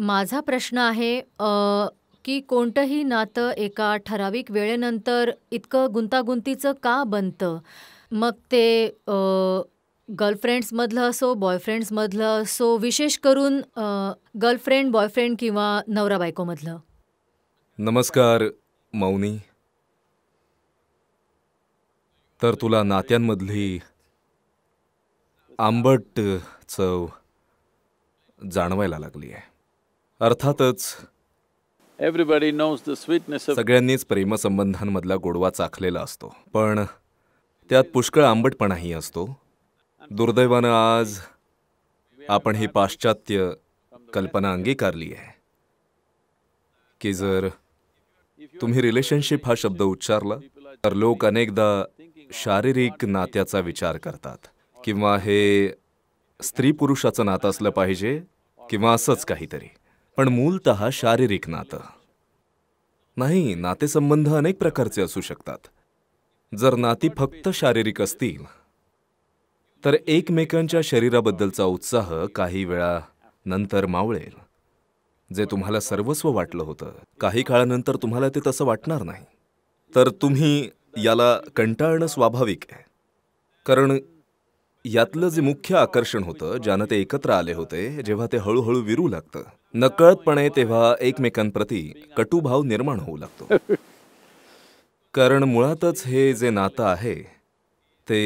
माझा प्रश्न आहे की कोणतंही नातं एका ठराविक वेळेनंतर इतकं गुंतागुंतीचं का बनतं मग ते गर्लफ्रेंड्समधलं असो बॉयफ्रेंड्समधलं असो विशेष करून गर्लफ्रेंड बॉयफ्रेंड किंवा नवरा बायकोमधलं नमस्कार मौनी तर तुला नात्यांमधली आंबट चव जाणवायला लागली आहे अर्थातच एव्हरीबडी नोज द स्वीटनेस सगळ्यांनीच प्रेमसंबंधांमधला गोडवा चाखलेला असतो पण त्यात पुष्कळ आंबटपणाही असतो दुर्दैवानं आज आपण ही पाश्चात्य कल्पना अंगीकारली आहे की जर तुम्ही रिलेशनशिप हा शब्द उच्चारला तर लोक अनेकदा शारीरिक नात्याचा विचार करतात किंवा हे स्त्री पुरुषाचं नातं असलं पाहिजे किंवा असंच काहीतरी पण मूलत शारीरिक नातं नाही नातेसंबंध अनेक प्रकारचे असू शकतात जर नाती फक्त शारीरिक असतील तर एकमेकांच्या शरीराबद्दलचा उत्साह काही वेळा नंतर मावळेल जे तुम्हाला सर्वस्व वाटलं होतं काही काळानंतर तुम्हाला ते तसं वाटणार नाही तर तुम्ही याला कंटाळणं स्वाभाविक आहे कारण यातलं जे मुख्य आकर्षण होतं ज्यानं ते एकत्र आले होते जेव्हा ते हळूहळू विरू लागतं नकळतपणे तेव्हा एकमेकांप्रती कटुभाव निर्माण होऊ लागतो कारण मुळातच हे जे नातं आहे ते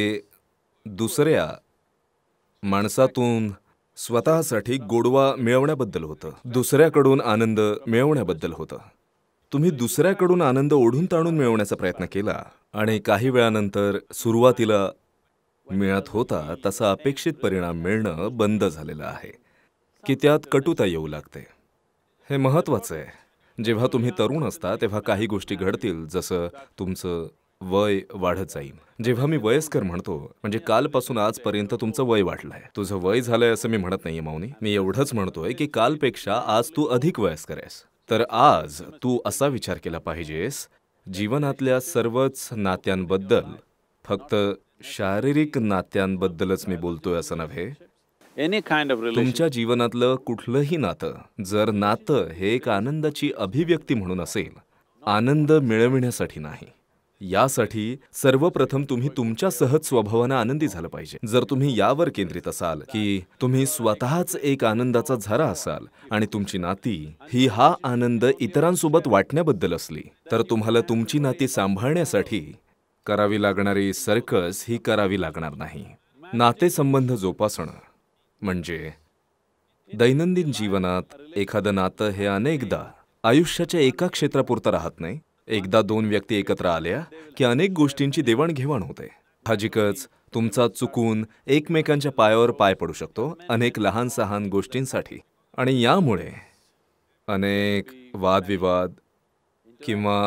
दुसऱ्या माणसातून स्वतःसाठी गोडवा मिळवण्याबद्दल होतं दुसऱ्याकडून आनंद मिळवण्याबद्दल होतं तुम्ही दुसऱ्याकडून आनंद ओढून ताणून मिळवण्याचा प्रयत्न केला आणि काही वेळानंतर सुरुवातीला मिळत होता तसा अपेक्षित परिणाम मिळणं बंद झालेलं आहे की त्यात कटुता येऊ लागते हे महत्वाचं आहे जेव्हा तुम्ही तरुण असता तेव्हा काही गोष्टी घडतील जसं तुमचं वय वाढत जाईल जेव्हा मी वयस्कर म्हणतो म्हणजे कालपासून आजपर्यंत तुमचं वय वाढलंय तुझं वय झालंय असं मी म्हणत नाहीये माऊनी मी एवढंच म्हणतोय की कालपेक्षा आज तू अधिक वयस्कर आहेस तर आज तू असा विचार केला पाहिजेस जीवनातल्या सर्वच नात्यांबद्दल फक्त शारीरिक नात्यांबद्दलच मी बोलतोय असं नव्हे तुमच्या जीवनातलं कुठलंही नातं जर नातं हे एक आनंदाची अभिव्यक्ती म्हणून असेल आनंद मिळविण्यासाठी नाही यासाठी सर्वप्रथम तुम्ही तुमच्या सहज स्वभावानं आनंदी झालं पाहिजे जर तुम्ही यावर केंद्रित असाल की तुम्ही स्वतःच एक आनंदाचा झरा असाल आणि तुमची नाती ही हा आनंद इतरांसोबत वाटण्याबद्दल असली तर तुम्हाला तुमची नाती सांभाळण्यासाठी करावी लागणारी सर्कस ही करावी लागणार नाही नातेसंबंध जोपासणं म्हणजे दैनंदिन जीवनात एखादं नातं हे अनेकदा आयुष्याच्या एका क्षेत्रापुरतं राहत नाही एकदा दोन व्यक्ती एकत्र आल्या की अनेक गोष्टींची देवाणघेवाण होते हाजिकच तुमचा चुकून एकमेकांच्या पायावर पाय पडू शकतो अनेक लहान सहान गोष्टींसाठी आणि यामुळे अनेक वादविवाद किंवा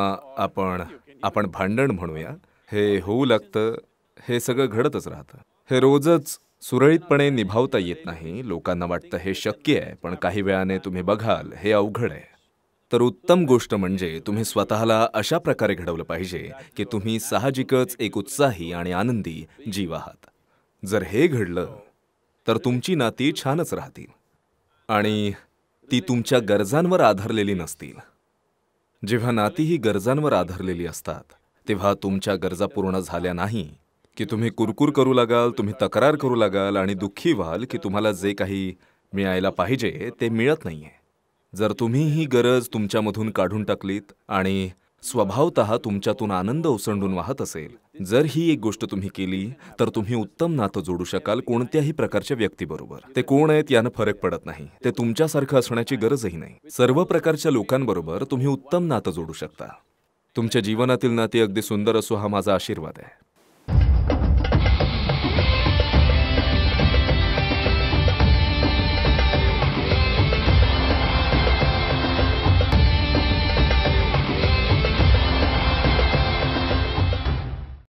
आपण आपण भांडण म्हणूया हे होऊ लागतं हे सगळं घडतच राहतं हे रोजच सुरळीतपणे निभावता येत नाही लोकांना वाटतं हे शक्य आहे पण काही वेळाने तुम्ही बघाल हे अवघड आहे तर उत्तम गोष्ट म्हणजे तुम्ही स्वतःला अशा प्रकारे घडवलं पाहिजे की तुम्ही साहजिकच एक उत्साही आणि आनंदी जीव आहात जर हे घडलं तर तुमची नाती छानच राहतील आणि ती तुमच्या गरजांवर आधारलेली नसतील जेव्हा नाती ही गरजांवर आधारलेली असतात तेव्हा तुमच्या गरजा पूर्ण झाल्या नाही की तुम्ही कुरकुर करू लागाल तुम्ही तक्रार करू लागाल आणि दुःखी व्हाल की तुम्हाला जे काही मिळायला पाहिजे ते मिळत नाही जर तुम्ही ही गरज तुमच्यामधून काढून टाकलीत आणि स्वभावत तुमच्यातून आनंद ओसंडून वाहत असेल जर ही एक गोष्ट तुम्ही केली तर तुम्ही उत्तम नातं जोडू शकाल कोणत्याही प्रकारच्या व्यक्तीबरोबर ते कोण आहेत यानं फरक पडत नाही ते तुमच्यासारखं असण्याची गरजही नाही सर्व प्रकारच्या लोकांबरोबर तुम्ही उत्तम नातं जोडू शकता तुमच्या जीवनातील नाते अगदी सुंदर असो हा माझा आशीर्वाद आहे